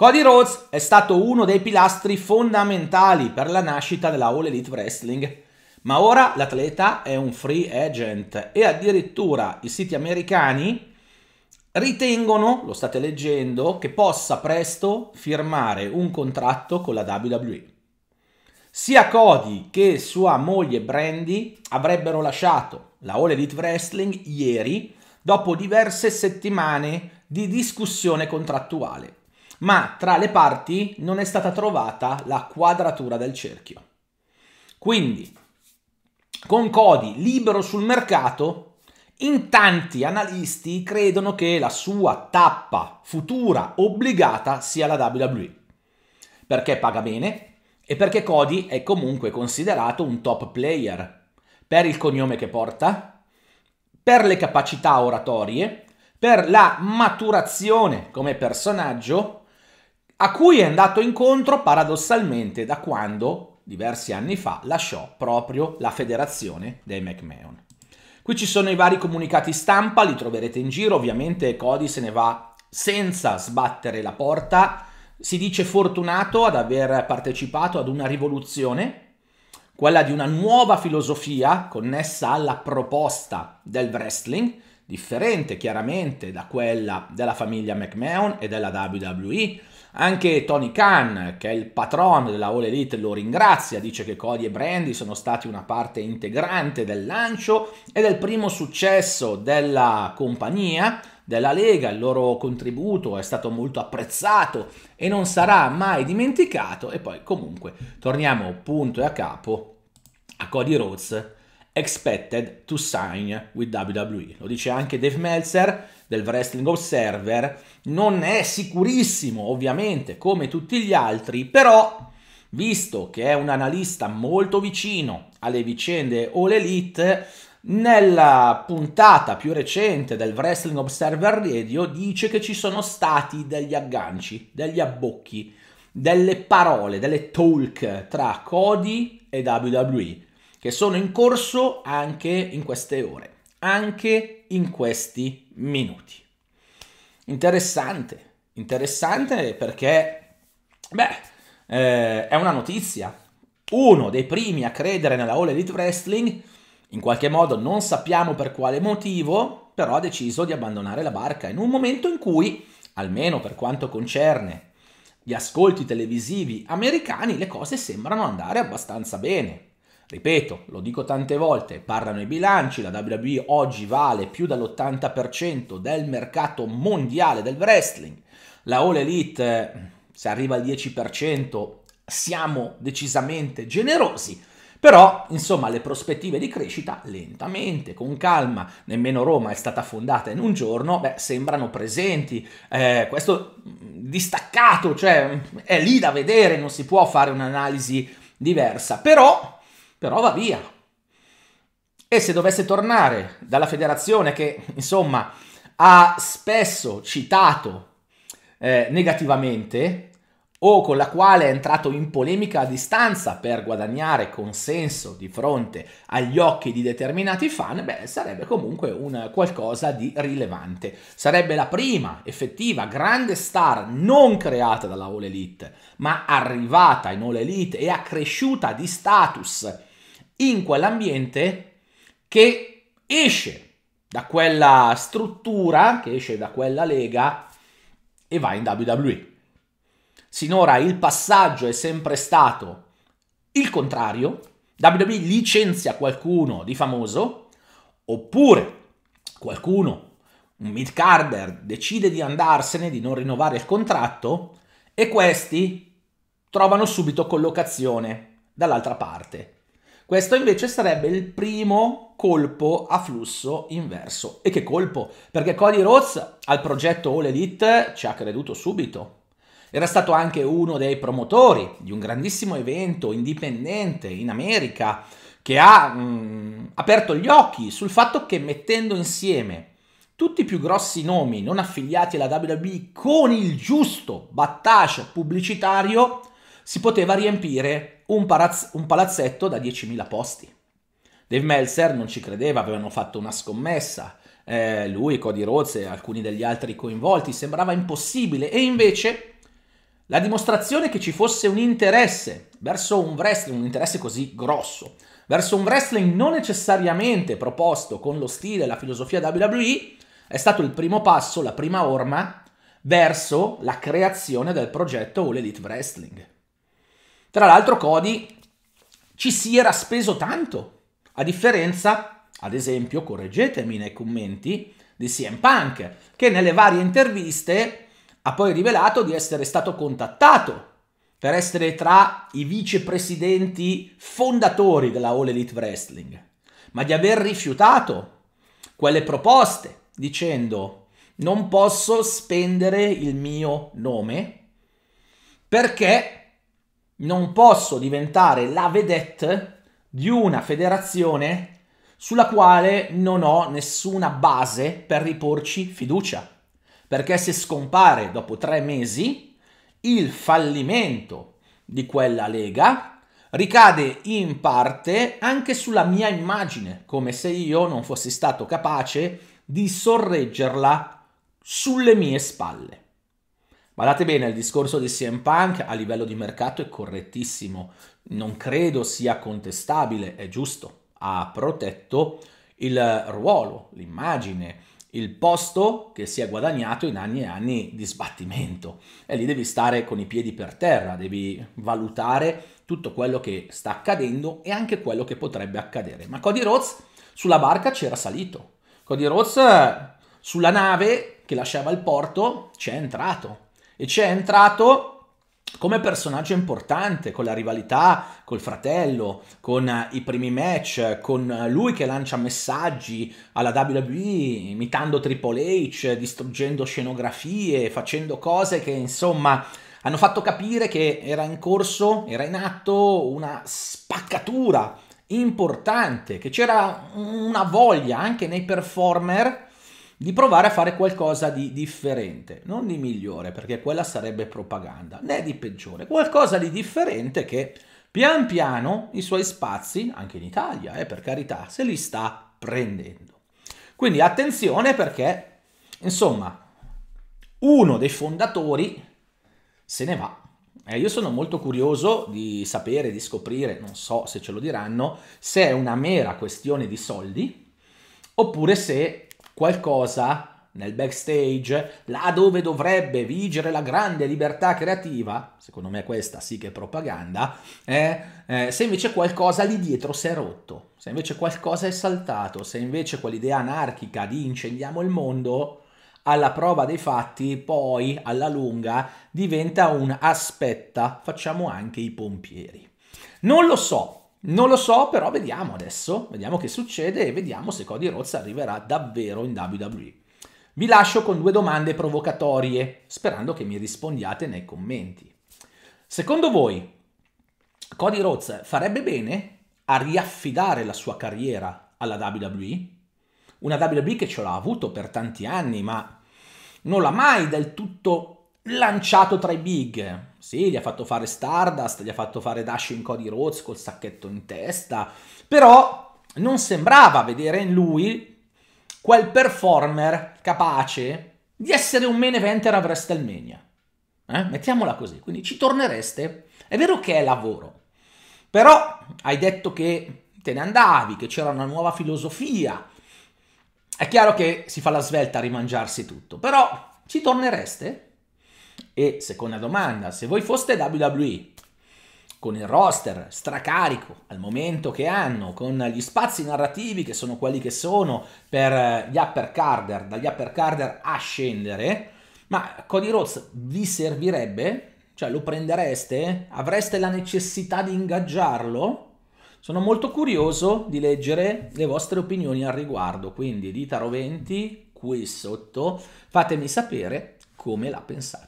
Cody Rhodes è stato uno dei pilastri fondamentali per la nascita della All Elite Wrestling, ma ora l'atleta è un free agent e addirittura i siti americani ritengono, lo state leggendo, che possa presto firmare un contratto con la WWE. Sia Cody che sua moglie Brandy avrebbero lasciato la All Elite Wrestling ieri dopo diverse settimane di discussione contrattuale ma tra le parti non è stata trovata la quadratura del cerchio. Quindi, con Cody libero sul mercato, in tanti analisti credono che la sua tappa futura obbligata sia la WWE, perché paga bene e perché Cody è comunque considerato un top player, per il cognome che porta, per le capacità oratorie, per la maturazione come personaggio a cui è andato incontro paradossalmente da quando, diversi anni fa, lasciò proprio la federazione dei McMahon. Qui ci sono i vari comunicati stampa, li troverete in giro, ovviamente Cody se ne va senza sbattere la porta, si dice fortunato ad aver partecipato ad una rivoluzione, quella di una nuova filosofia connessa alla proposta del wrestling, differente chiaramente da quella della famiglia McMahon e della WWE. Anche Tony Khan, che è il patron della All Elite, lo ringrazia, dice che Cody e Brandy sono stati una parte integrante del lancio e del primo successo della compagnia, della Lega, il loro contributo è stato molto apprezzato e non sarà mai dimenticato e poi comunque torniamo punto e a capo a Cody Rhodes expected to sign with WWE. Lo dice anche Dave Meltzer del Wrestling Observer, non è sicurissimo ovviamente come tutti gli altri, però visto che è un analista molto vicino alle vicende All Elite, nella puntata più recente del Wrestling Observer Radio dice che ci sono stati degli agganci, degli abbocchi, delle parole, delle talk tra Cody e WWE che sono in corso anche in queste ore, anche in questi minuti. Interessante, interessante perché, beh, eh, è una notizia. Uno dei primi a credere nella All Elite Wrestling, in qualche modo non sappiamo per quale motivo, però ha deciso di abbandonare la barca in un momento in cui, almeno per quanto concerne gli ascolti televisivi americani, le cose sembrano andare abbastanza bene. Ripeto, lo dico tante volte, parlano i bilanci, la WWE oggi vale più dell'80% del mercato mondiale del wrestling, la All Elite eh, se arriva al 10% siamo decisamente generosi, però insomma le prospettive di crescita lentamente, con calma, nemmeno Roma è stata fondata in un giorno, beh, sembrano presenti, eh, questo mm, distaccato, cioè è lì da vedere, non si può fare un'analisi diversa, però però va via. E se dovesse tornare dalla federazione che, insomma, ha spesso citato eh, negativamente o con la quale è entrato in polemica a distanza per guadagnare consenso di fronte agli occhi di determinati fan, beh, sarebbe comunque un qualcosa di rilevante. Sarebbe la prima effettiva grande star non creata dalla All Elite, ma arrivata in All Elite e accresciuta di status in quell'ambiente che esce da quella struttura, che esce da quella lega e va in WWE. Sinora il passaggio è sempre stato il contrario, WWE licenzia qualcuno di famoso, oppure qualcuno, un mid-carder, decide di andarsene, di non rinnovare il contratto e questi trovano subito collocazione dall'altra parte. Questo invece sarebbe il primo colpo a flusso inverso. E che colpo? Perché Cody Rhodes al progetto All Elite ci ha creduto subito. Era stato anche uno dei promotori di un grandissimo evento indipendente in America che ha mh, mm, aperto gli occhi sul fatto che mettendo insieme tutti i più grossi nomi non affiliati alla WWE con il giusto battage pubblicitario si poteva riempire un, parazz- un palazzetto da 10.000 posti. Dave Meltzer non ci credeva, avevano fatto una scommessa, eh, lui, Cody Rhodes e alcuni degli altri coinvolti, sembrava impossibile e invece la dimostrazione che ci fosse un interesse verso un wrestling, un interesse così grosso, verso un wrestling non necessariamente proposto con lo stile e la filosofia WWE, è stato il primo passo, la prima orma verso la creazione del progetto All Elite Wrestling. Tra l'altro Cody ci si era speso tanto, a differenza, ad esempio, correggetemi nei commenti, di CM Punk, che nelle varie interviste ha poi rivelato di essere stato contattato per essere tra i vicepresidenti fondatori della All Elite Wrestling, ma di aver rifiutato quelle proposte dicendo non posso spendere il mio nome perché non posso diventare la vedette di una federazione sulla quale non ho nessuna base per riporci fiducia. Perché se scompare dopo tre mesi, il fallimento di quella lega ricade in parte anche sulla mia immagine, come se io non fossi stato capace di sorreggerla sulle mie spalle. Guardate bene, il discorso di CM Punk a livello di mercato è correttissimo, non credo sia contestabile, è giusto, ha protetto il ruolo, l'immagine, il posto che si è guadagnato in anni e anni di sbattimento e lì devi stare con i piedi per terra, devi valutare tutto quello che sta accadendo e anche quello che potrebbe accadere. Ma Cody Rhodes sulla barca c'era salito, Cody Rhodes eh, sulla nave che lasciava il porto c'è entrato, e c'è entrato come personaggio importante con la rivalità col fratello, con eh, i primi match, con eh, lui che lancia messaggi alla WWE imitando Triple H, distruggendo scenografie, facendo cose che insomma hanno fatto capire che era in corso, era in atto una spaccatura importante, che c'era una voglia anche nei performer di provare a fare qualcosa di differente, non di migliore, perché quella sarebbe propaganda, né di peggiore, qualcosa di differente che pian piano i suoi spazi, anche in Italia, eh, per carità, se li sta prendendo. Quindi attenzione perché, insomma, uno dei fondatori se ne va. Eh, io sono molto curioso di sapere, di scoprire, non so se ce lo diranno, se è una mera questione di soldi oppure se qualcosa nel backstage, là dove dovrebbe vigere la grande libertà creativa, secondo me questa sì che è propaganda, eh, eh, se invece qualcosa lì dietro si è rotto, se invece qualcosa è saltato, se invece quell'idea anarchica di incendiamo il mondo, alla prova dei fatti poi alla lunga diventa un aspetta, facciamo anche i pompieri. Non lo so, non lo so, però vediamo adesso, vediamo che succede e vediamo se Cody Rhodes arriverà davvero in WWE. Vi lascio con due domande provocatorie, sperando che mi rispondiate nei commenti. Secondo voi, Cody Rhodes farebbe bene a riaffidare la sua carriera alla WWE? Una WWE che ce l'ha avuto per tanti anni, ma non l'ha mai del tutto lanciato tra i big, sì, gli ha fatto fare Stardust, gli ha fatto fare Dash in Cody Rhodes col sacchetto in testa, però non sembrava vedere in lui quel performer capace di essere un main eventer a WrestleMania. Eh? Mettiamola così, quindi ci tornereste? È vero che è lavoro, però hai detto che te ne andavi, che c'era una nuova filosofia. È chiaro che si fa la svelta a rimangiarsi tutto, però ci tornereste? E seconda domanda, se voi foste WWE, con il roster stracarico al momento che hanno, con gli spazi narrativi che sono quelli che sono per eh, gli upper carder, dagli upper carder a scendere, ma Cody Rhodes vi servirebbe? Cioè lo prendereste? Avreste la necessità di ingaggiarlo? Sono molto curioso di leggere le vostre opinioni al riguardo, quindi dita roventi qui sotto, fatemi sapere come la pensate.